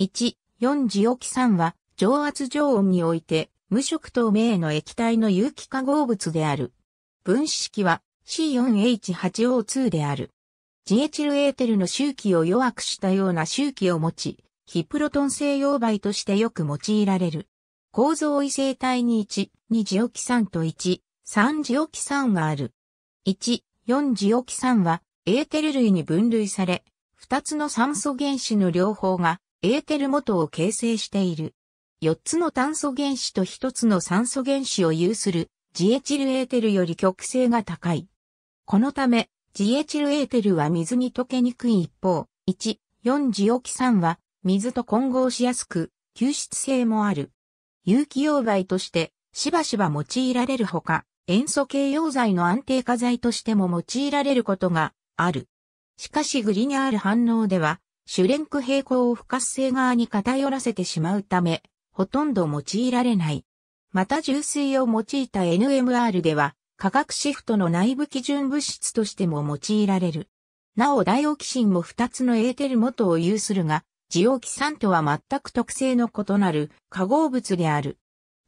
1、4次オキ酸は、上圧常温において、無色透明の液体の有機化合物である。分子式は C4H8O2 である。ジエチルエーテルの周期を弱くしたような周期を持ち、非プロトン性溶媒としてよく用いられる。構造異性体に1、2ジオキ酸と1、3ジオキ酸がある。1、4ジオキ酸はエーテル類に分類され、2つの酸素原子の両方がエーテル元を形成している。4つの炭素原子と1つの酸素原子を有するジエチルエーテルより極性が高い。このため、ジエチルエーテルは水に溶けにくい一方、1、4ジオキ酸は水と混合しやすく、吸湿性もある。有機溶媒としてしばしば用いられるほか、塩素系溶剤の安定化剤としても用いられることがある。しかしグリニャール反応では、シュレンク平行を不活性側に偏らせてしまうため、ほとんど用いられない。また重水を用いた NMR では、化学シフトの内部基準物質としても用いられる。なおダイオキシンも2つのエーテル元を有するが、ジオキ酸とは全く特性の異なる化合物である。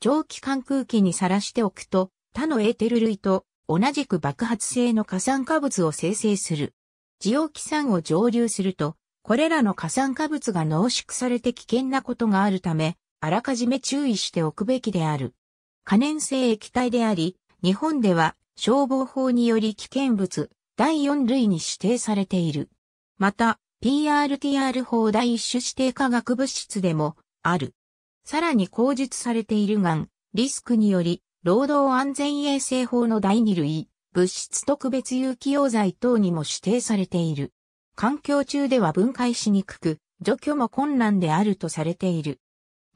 蒸気間空気にさらしておくと、他のエーテル類と同じく爆発性の過酸化物を生成する。ジオキ酸を蒸留すると、これらの過酸化物が濃縮されて危険なことがあるため、あらかじめ注意しておくべきである。可燃性液体であり、日本では消防法により危険物第4類に指定されている。また、PRTR 法第一種指定化学物質でもある。さらに口述されているがリスクにより、労働安全衛生法の第2類、物質特別有機溶剤等にも指定されている。環境中では分解しにくく、除去も困難であるとされている。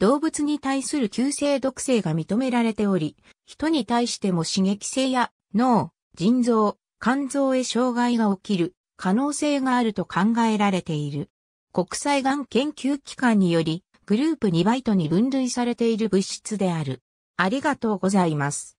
動物に対する急性毒性が認められており、人に対しても刺激性や脳、腎臓、肝臓へ障害が起きる可能性があると考えられている。国際がん研究機関により、グループ2バイトに分類されている物質である。ありがとうございます。